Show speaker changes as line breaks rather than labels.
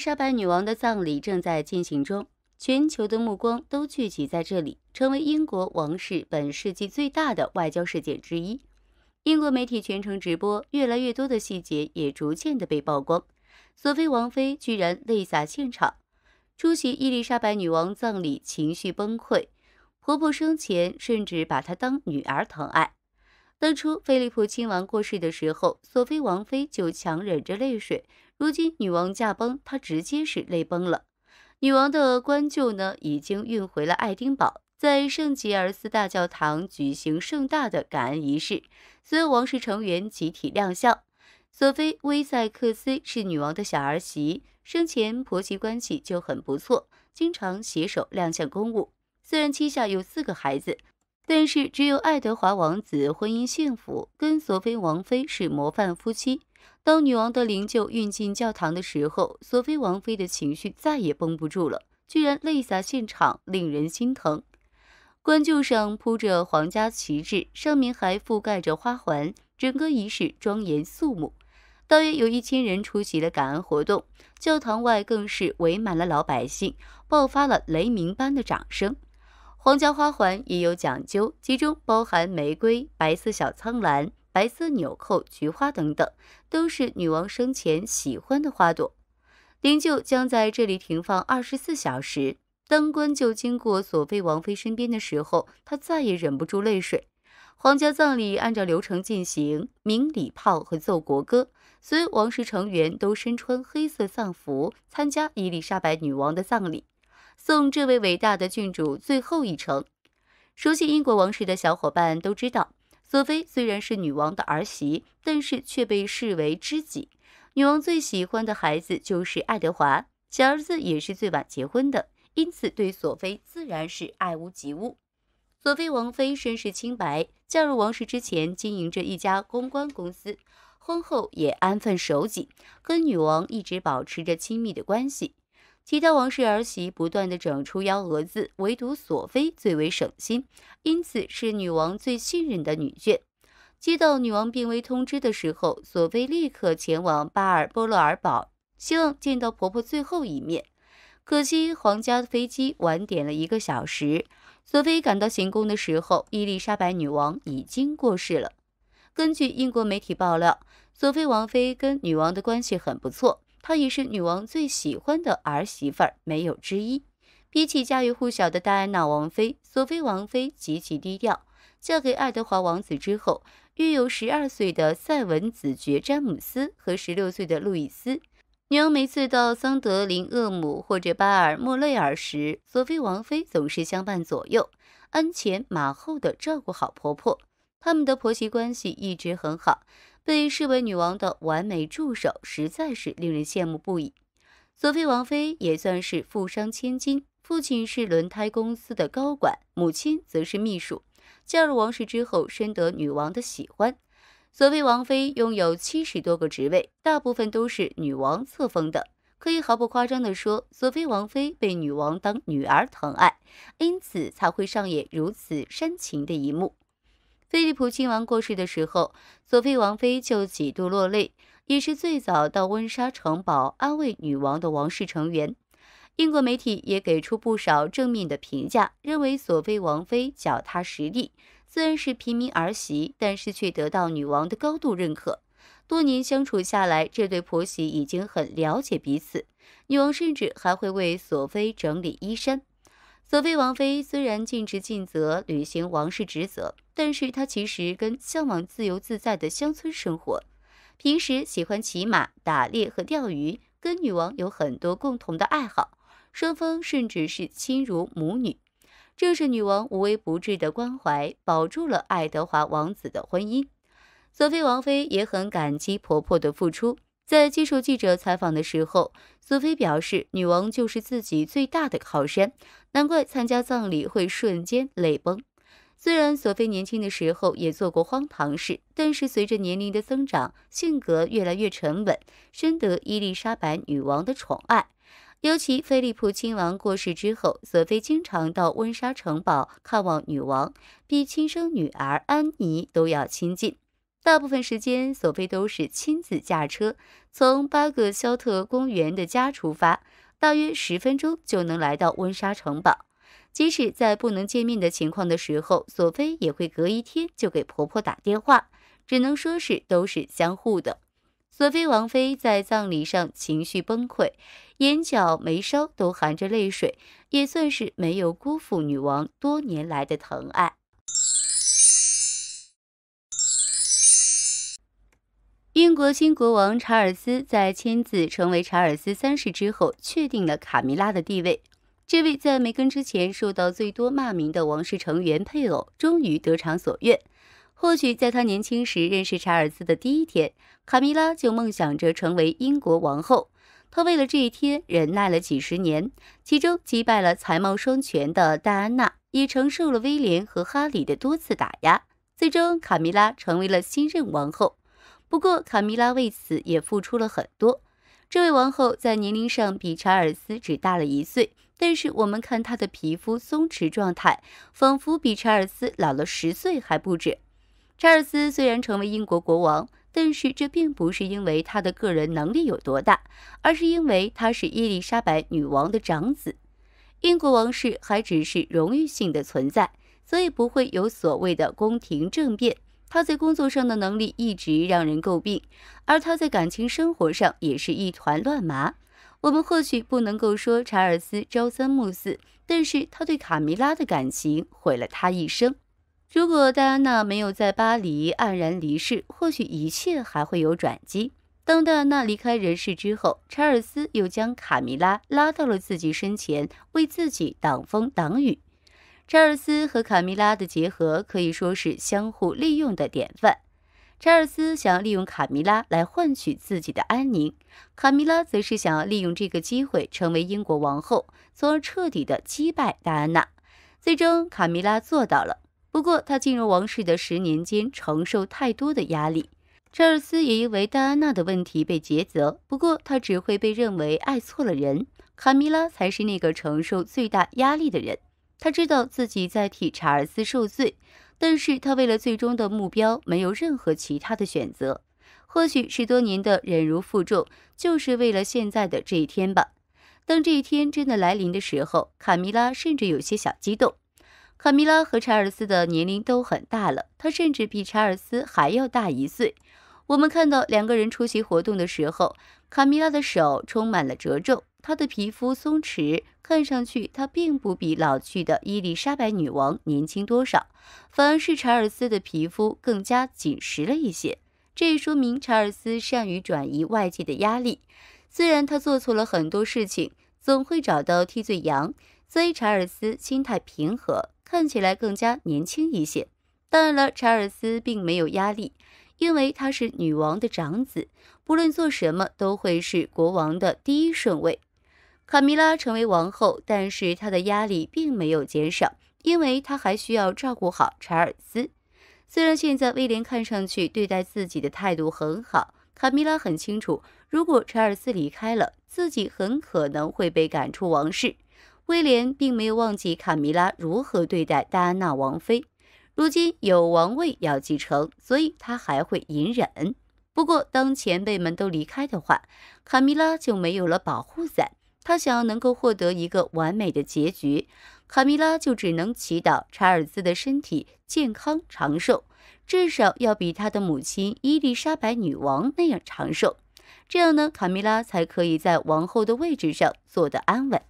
伊丽莎白女王的葬礼正在进行中，全球的目光都聚集在这里，成为英国王室本世纪最大的外交事件之一。英国媒体全程直播，越来越多的细节也逐渐的被曝光。索菲王妃居然泪洒现场，出席伊丽莎白女王葬礼，情绪崩溃。婆婆生前甚至把她当女儿疼爱。当初菲利普亲王过世的时候，索菲王妃就强忍着泪水。如今女王驾崩，她直接是泪崩了。女王的棺柩呢，已经运回了爱丁堡，在圣吉尔斯大教堂举行盛大的感恩仪式，所有王室成员集体亮相。索菲·威塞克斯是女王的小儿媳，生前婆媳关系就很不错，经常携手亮相公务。虽然膝下有四个孩子。但是，只有爱德华王子婚姻幸福，跟索菲王妃是模范夫妻。当女王的灵柩运进教堂的时候，索菲王妃的情绪再也绷不住了，居然泪洒现场，令人心疼。棺柩上铺着皇家旗帜，上面还覆盖着花环，整个仪式庄严肃穆。大约有一千人出席了感恩活动，教堂外更是围满了老百姓，爆发了雷鸣般的掌声。皇家花环也有讲究，其中包含玫瑰、白色小苍兰、白色纽扣、菊花等等，都是女王生前喜欢的花朵。灵柩将在这里停放二十四小时。当官就经过索菲王妃身边的时候，她再也忍不住泪水。皇家葬礼按照流程进行，鸣礼炮和奏国歌。所有王室成员都身穿黑色丧服参加伊丽莎白女王的葬礼。送这位伟大的郡主最后一程。熟悉英国王室的小伙伴都知道，索菲虽然是女王的儿媳，但是却被视为知己。女王最喜欢的孩子就是爱德华，小儿子也是最晚结婚的，因此对索菲自然是爱屋及乌。索菲王妃身世清白，嫁入王室之前经营着一家公关公司，婚后也安分守己，跟女王一直保持着亲密的关系。其他王室儿媳不断的整出幺蛾子，唯独索菲最为省心，因此是女王最信任的女眷。接到女王病危通知的时候，索菲立刻前往巴尔波洛尔堡，希望见到婆婆最后一面。可惜皇家的飞机晚点了一个小时，索菲赶到行宫的时候，伊丽莎白女王已经过世了。根据英国媒体爆料，索菲王妃跟女王的关系很不错。她也是女王最喜欢的儿媳妇儿，没有之一。比起家喻户晓的戴安娜王妃，索菲王妃极其低调。嫁给爱德华王子之后，育有十二岁的塞文子爵詹姆斯和十六岁的路易斯。女王每次到桑德林厄姆或者巴尔莫勒尔时，索菲王妃总是相伴左右，鞍前马后的照顾好婆婆。他们的婆媳关系一直很好。被视为女王的完美助手，实在是令人羡慕不已。索菲王妃也算是富商千金，父亲是轮胎公司的高管，母亲则是秘书。嫁入王室之后，深得女王的喜欢。索菲王妃拥有七十多个职位，大部分都是女王册封的。可以毫不夸张地说，索菲王妃被女王当女儿疼爱，因此才会上演如此煽情的一幕。菲利普亲王过世的时候，索菲王妃就几度落泪，也是最早到温莎城堡安慰女王的王室成员。英国媒体也给出不少正面的评价，认为索菲王妃脚踏实地，虽然是平民儿媳，但是却得到女王的高度认可。多年相处下来，这对婆媳已经很了解彼此。女王甚至还会为索菲整理衣衫。索菲王妃虽然尽职尽责，履行王室职责。但是他其实跟向往自由自在的乡村生活，平时喜欢骑马、打猎和钓鱼，跟女王有很多共同的爱好，双方甚至是亲如母女。这是女王无微不至的关怀，保住了爱德华王子的婚姻。索菲王妃也很感激婆婆的付出。在接受记者采访的时候，索菲表示，女王就是自己最大的靠山，难怪参加葬礼会瞬间泪崩。虽然索菲年轻的时候也做过荒唐事，但是随着年龄的增长，性格越来越沉稳，深得伊丽莎白女王的宠爱。尤其菲利普亲王过世之后，索菲经常到温莎城堡看望女王，比亲生女儿安妮都要亲近。大部分时间，索菲都是亲自驾车从巴格肖特公园的家出发，大约十分钟就能来到温莎城堡。即使在不能见面的情况的时候，索菲也会隔一天就给婆婆打电话，只能说是都是相互的。索菲王妃在葬礼上情绪崩溃，眼角眉梢都含着泪水，也算是没有辜负女王多年来的疼爱。英国新国王查尔斯在签字成为查尔斯三世之后，确定了卡米拉的地位。这位在梅根之前受到最多骂名的王室成员配偶，终于得偿所愿。或许在他年轻时认识查尔斯的第一天，卡米拉就梦想着成为英国王后。她为了这一天忍耐了几十年，其中击败了才貌双全的戴安娜，也承受了威廉和哈里的多次打压。最终，卡米拉成为了新任王后。不过，卡米拉为此也付出了很多。这位王后在年龄上比查尔斯只大了一岁。但是我们看他的皮肤松弛状态，仿佛比查尔斯老了十岁还不止。查尔斯虽然成为英国国王，但是这并不是因为他的个人能力有多大，而是因为他是伊丽莎白女王的长子。英国王室还只是荣誉性的存在，所以不会有所谓的宫廷政变。他在工作上的能力一直让人诟病，而他在感情生活上也是一团乱麻。我们或许不能够说查尔斯朝三暮四，但是他对卡米拉的感情毁了他一生。如果戴安娜没有在巴黎黯然离世，或许一切还会有转机。当戴安娜离开人世之后，查尔斯又将卡米拉拉到了自己身前，为自己挡风挡雨。查尔斯和卡米拉的结合可以说是相互利用的典范。查尔斯想要利用卡米拉来换取自己的安宁，卡米拉则是想要利用这个机会成为英国王后，从而彻底的击败戴安娜。最终，卡米拉做到了。不过，她进入王室的十年间承受太多的压力，查尔斯也因为戴安娜的问题被责责。不过，他只会被认为爱错了人，卡米拉才是那个承受最大压力的人。他知道自己在替查尔斯受罪。但是他为了最终的目标，没有任何其他的选择。或许十多年的忍辱负重，就是为了现在的这一天吧。当这一天真的来临的时候，卡米拉甚至有些小激动。卡米拉和查尔斯的年龄都很大了，他甚至比查尔斯还要大一岁。我们看到两个人出席活动的时候，卡米拉的手充满了褶皱。他的皮肤松弛，看上去他并不比老去的伊丽莎白女王年轻多少，反而是查尔斯的皮肤更加紧实了一些。这也说明查尔斯善于转移外界的压力，虽然他做错了很多事情，总会找到替罪羊，所以查尔斯心态平和，看起来更加年轻一些。当然了，查尔斯并没有压力，因为他是女王的长子，不论做什么都会是国王的第一顺位。卡米拉成为王后，但是她的压力并没有减少，因为她还需要照顾好查尔斯。虽然现在威廉看上去对待自己的态度很好，卡米拉很清楚，如果查尔斯离开了，自己很可能会被赶出王室。威廉并没有忘记卡米拉如何对待戴安娜王妃，如今有王位要继承，所以他还会隐忍。不过，当前辈们都离开的话，卡米拉就没有了保护伞。他想要能够获得一个完美的结局，卡米拉就只能祈祷查尔斯的身体健康长寿，至少要比他的母亲伊丽莎白女王那样长寿。这样呢，卡米拉才可以在王后的位置上坐得安稳。